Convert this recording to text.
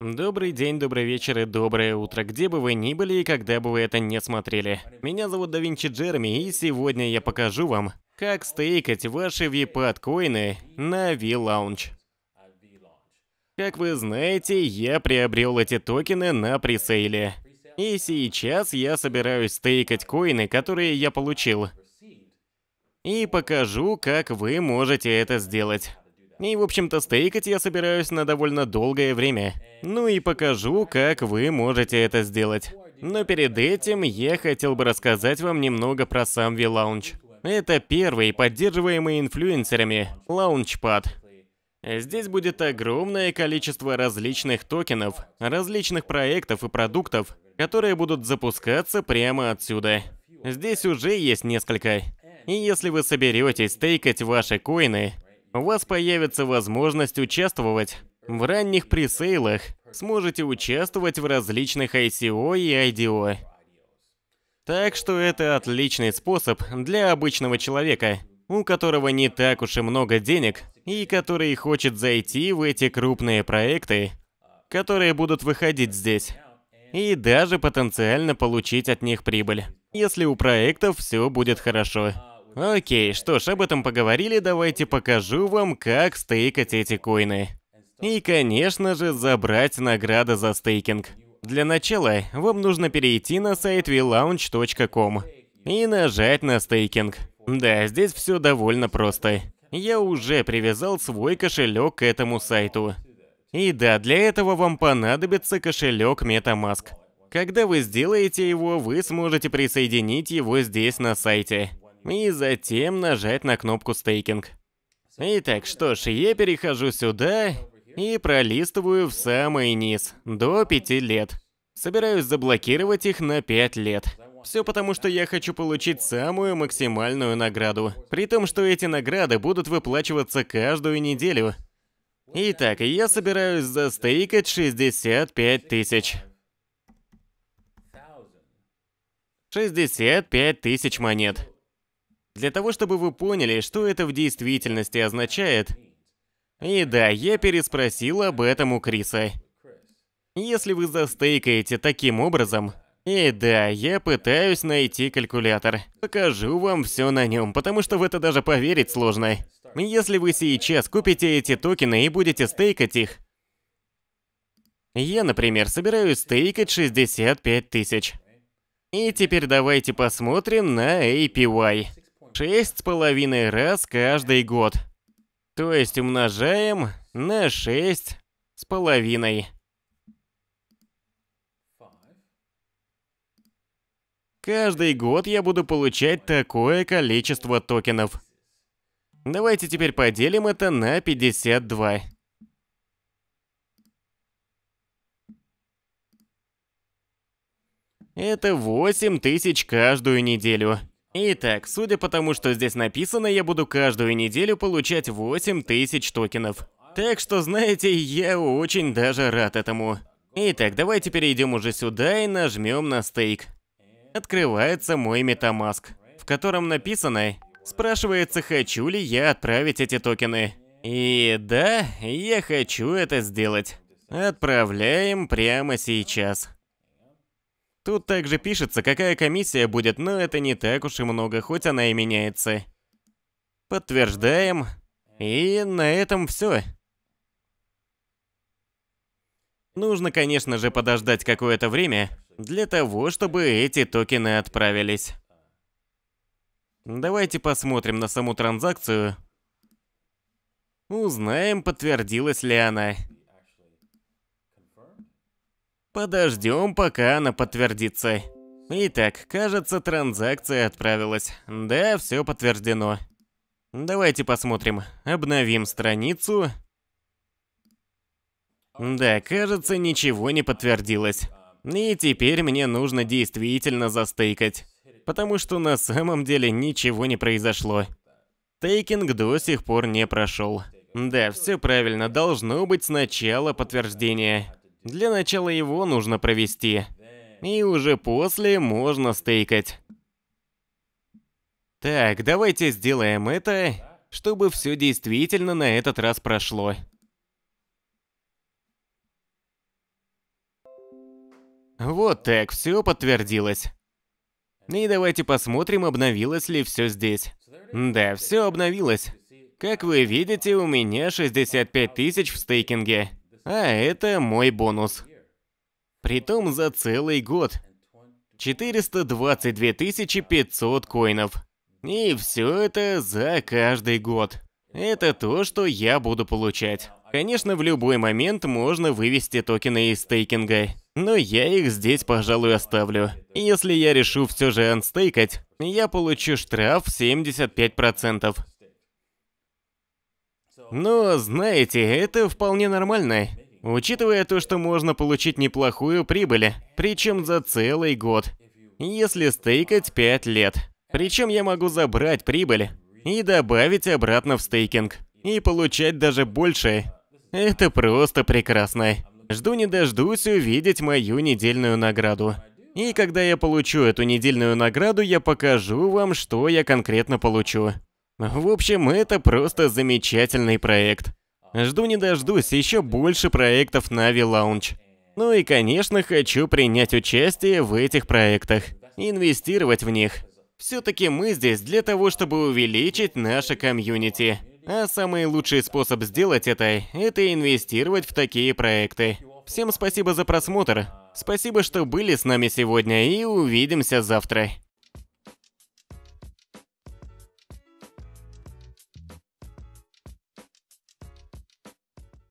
Добрый день, добрый вечер и доброе утро, где бы вы ни были и когда бы вы это не смотрели. Меня зовут Давинчи Винчи Джерми, и сегодня я покажу вам, как стейкать ваши VPAD коины на V-Launch. Как вы знаете, я приобрел эти токены на пресейле. И сейчас я собираюсь стейкать коины, которые я получил. И покажу, как вы можете это сделать. И, в общем-то, стейкать я собираюсь на довольно долгое время. Ну и покажу, как вы можете это сделать. Но перед этим я хотел бы рассказать вам немного про сам V-Lounge. Это первый, поддерживаемый инфлюенсерами, лаунчпад. Здесь будет огромное количество различных токенов, различных проектов и продуктов, которые будут запускаться прямо отсюда. Здесь уже есть несколько. И если вы соберетесь стейкать ваши коины, у вас появится возможность участвовать в ранних пресейлах, сможете участвовать в различных ICO и IDO. Так что это отличный способ для обычного человека, у которого не так уж и много денег, и который хочет зайти в эти крупные проекты, которые будут выходить здесь, и даже потенциально получить от них прибыль, если у проектов все будет хорошо. Окей, что ж, об этом поговорили, давайте покажу вам, как стейкать эти коины. И, конечно же, забрать награды за стейкинг. Для начала вам нужно перейти на сайт vlaunch.com и нажать на стейкинг. Да, здесь все довольно просто. Я уже привязал свой кошелек к этому сайту. И да, для этого вам понадобится кошелек MetaMask. Когда вы сделаете его, вы сможете присоединить его здесь на сайте и затем нажать на кнопку «Стейкинг». Итак, что ж, я перехожу сюда и пролистываю в самый низ, до 5 лет. Собираюсь заблокировать их на 5 лет. Все потому, что я хочу получить самую максимальную награду. При том, что эти награды будут выплачиваться каждую неделю. Итак, я собираюсь застейкать 65 тысяч. 65 тысяч монет. Для того, чтобы вы поняли, что это в действительности означает. И да, я переспросил об этом у Криса. Если вы застейкаете таким образом... И да, я пытаюсь найти калькулятор. Покажу вам все на нем, потому что в это даже поверить сложно. Если вы сейчас купите эти токены и будете стейкать их... Я, например, собираюсь стейкать 65 тысяч. И теперь давайте посмотрим на APY шесть с половиной раз каждый год. То есть умножаем на шесть с половиной. Каждый год я буду получать такое количество токенов. Давайте теперь поделим это на 52. Это 8 тысяч каждую неделю. Итак, судя по тому, что здесь написано, я буду каждую неделю получать 8000 токенов. Так что, знаете, я очень даже рад этому. Итак, давайте перейдем уже сюда и нажмем на стейк. Открывается мой метамаск, в котором написано, спрашивается, хочу ли я отправить эти токены. И да, я хочу это сделать. Отправляем прямо сейчас. Тут также пишется, какая комиссия будет, но это не так уж и много, хоть она и меняется. Подтверждаем. И на этом все. Нужно, конечно же, подождать какое-то время, для того, чтобы эти токены отправились. Давайте посмотрим на саму транзакцию. Узнаем, подтвердилась ли она. Подождем, пока она подтвердится. Итак, кажется, транзакция отправилась. Да, все подтверждено. Давайте посмотрим. Обновим страницу. Да, кажется, ничего не подтвердилось. И теперь мне нужно действительно застейкать. Потому что на самом деле ничего не произошло. Тейкинг до сих пор не прошел. Да, все правильно, должно быть сначала подтверждение. Для начала его нужно провести. И уже после можно стейкать. Так, давайте сделаем это, чтобы все действительно на этот раз прошло. Вот так, все подтвердилось. И давайте посмотрим, обновилось ли все здесь. Да, все обновилось. Как вы видите, у меня 65 тысяч в стейкинге. А это мой бонус. Притом за целый год. 422 500 коинов. И все это за каждый год. Это то, что я буду получать. Конечно, в любой момент можно вывести токены из стейкинга, но я их здесь, пожалуй, оставлю. Если я решу все же анстейкать, я получу штраф 75%. Но, ну, знаете, это вполне нормально, учитывая то, что можно получить неплохую прибыль, причем за целый год, если стейкать 5 лет. Причем я могу забрать прибыль и добавить обратно в стейкинг, и получать даже больше. Это просто прекрасно. Жду не дождусь увидеть мою недельную награду. И когда я получу эту недельную награду, я покажу вам, что я конкретно получу. В общем, это просто замечательный проект. Жду не дождусь еще больше проектов Na'Vi Launch. Ну и, конечно, хочу принять участие в этих проектах, инвестировать в них. Все-таки мы здесь для того, чтобы увеличить наше комьюнити. А самый лучший способ сделать это – это инвестировать в такие проекты. Всем спасибо за просмотр. Спасибо, что были с нами сегодня и увидимся завтра.